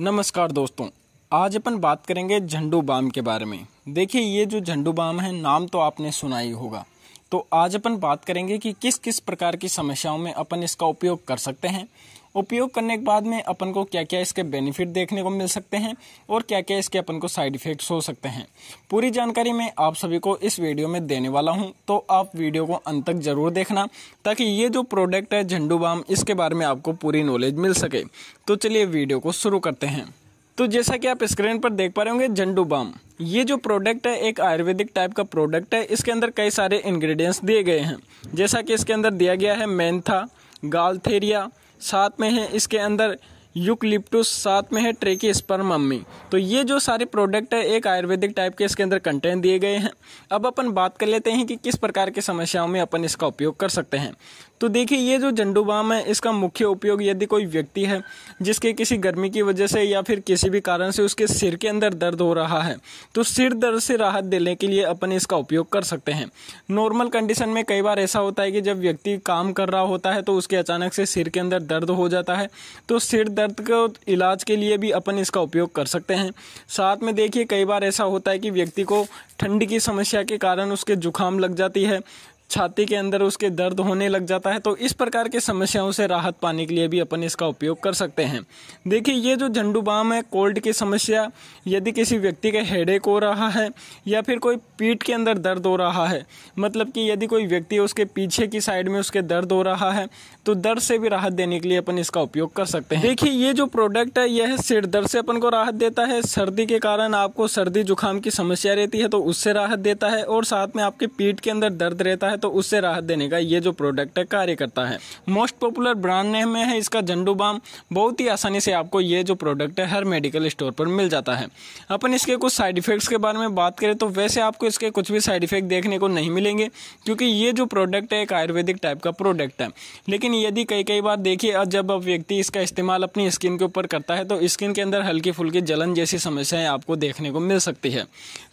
नमस्कार दोस्तों आज अपन बात करेंगे झंडू बाम के बारे में देखिए ये जो झंडू बाम है नाम तो आपने सुना ही होगा तो आज अपन बात करेंगे कि किस किस प्रकार की समस्याओं में अपन इसका उपयोग कर सकते हैं उपयोग करने के बाद में अपन को क्या क्या इसके बेनिफिट देखने को मिल सकते हैं और क्या क्या इसके अपन को साइड इफेक्ट्स हो सकते हैं पूरी जानकारी मैं आप सभी को इस वीडियो में देने वाला हूं तो आप वीडियो को अंत तक जरूर देखना ताकि ये जो प्रोडक्ट है झंडू बाम इसके बारे में आपको पूरी नॉलेज मिल सके तो चलिए वीडियो को शुरू करते हैं तो जैसा कि आप स्क्रीन पर देख पा रहे होंगे झंडू बाम ये जो प्रोडक्ट है एक आयुर्वेदिक टाइप का प्रोडक्ट है इसके अंदर कई सारे इंग्रेडिएंट्स दिए गए हैं जैसा कि इसके अंदर दिया गया है मेंथा गालथेरिया साथ में है इसके अंदर यूकलिप्टस साथ में है ट्रेकी मम्मी तो ये जो सारे प्रोडक्ट है एक आयुर्वेदिक टाइप के इसके अंदर कंटेंट दिए गए हैं अब अपन बात कर लेते हैं कि किस प्रकार की समस्याओं में अपन इसका उपयोग कर सकते हैं तो देखिए ये जो झंडूबाम है इसका मुख्य उपयोग यदि कोई व्यक्ति है जिसके किसी गर्मी की वजह से या फिर किसी भी कारण से उसके सिर के अंदर दर्द हो रहा है तो सिर दर्द से राहत देने के लिए अपन इसका उपयोग कर सकते हैं नॉर्मल कंडीशन में कई बार ऐसा होता है कि जब व्यक्ति काम कर रहा होता है तो उसके अचानक से सिर के अंदर दर्द हो जाता है तो सिर दर्द को इलाज के लिए भी अपन इसका उपयोग कर सकते हैं साथ में देखिए कई बार ऐसा होता है कि व्यक्ति को ठंड की समस्या के कारण उसके जुकाम लग जाती है छाती के अंदर उसके दर्द होने लग जाता है तो इस प्रकार की समस्याओं से राहत पाने के लिए भी अपन इसका उपयोग कर सकते हैं देखिए ये जो झंडू बाम है कोल्ड की समस्या यदि किसी व्यक्ति हेड हेडेक हो रहा है या फिर कोई पीठ के अंदर दर्द हो रहा है मतलब कि यदि कोई व्यक्ति उसके पीछे की साइड में उसके दर्द हो रहा है तो दर्द से भी राहत देने के लिए अपन इसका उपयोग कर सकते हैं देखिए ये जो प्रोडक्ट है यह सिर दर्द से अपन को राहत देता है सर्दी के कारण आपको सर्दी जुकाम की समस्या रहती है तो उससे राहत देता है और साथ में आपके पीठ के अंदर दर्द रहता है है तो उससे राहत देने का ये जो प्रोडक्ट है कार्य करता है मोस्ट पॉपुलर ब्रांड नेम है इसका झंडू बाम बहुत ही आसानी से आपको ये जो प्रोडक्ट है हर मेडिकल स्टोर पर मिल जाता है अपन इसके कुछ साइड इफ़ेक्ट्स के बारे में बात करें तो वैसे आपको इसके कुछ भी साइड इफ़ेक्ट देखने को नहीं मिलेंगे क्योंकि ये जो प्रोडक्ट है एक आयुर्वेदिक टाइप का प्रोडक्ट है लेकिन यदि कई कई बार देखिए जब व्यक्ति इसका इस्तेमाल अपनी स्किन के ऊपर करता है तो स्किन के अंदर हल्की फुल्की जलन जैसी समस्याएं आपको देखने को मिल सकती है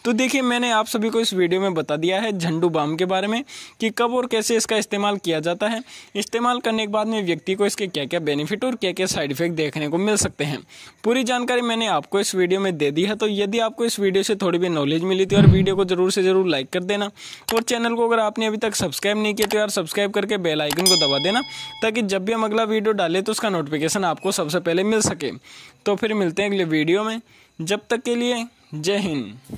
तो देखिए मैंने आप सभी को इस वीडियो में बता दिया है झंडू बाम के बारे में कि कब और कैसे इसका इस्तेमाल किया जाता है इस्तेमाल करने के बाद में व्यक्ति को इसके क्या क्या बेनिफिट और क्या क्या साइड इफेक्ट देखने को मिल सकते हैं पूरी जानकारी मैंने आपको इस वीडियो में दे दी है तो यदि आपको इस वीडियो से थोड़ी भी नॉलेज मिली थी और वीडियो को ज़रूर से ज़रूर लाइक कर देना और तो चैनल को अगर आपने अभी तक सब्सक्राइब नहीं किया तो यार सब्सक्राइब करके बेल आइकन को दबा देना ताकि जब भी हम अगला वीडियो डालें तो उसका नोटिफिकेशन आपको सबसे पहले मिल सके तो फिर मिलते हैं अगले वीडियो में जब तक के लिए जय हिंद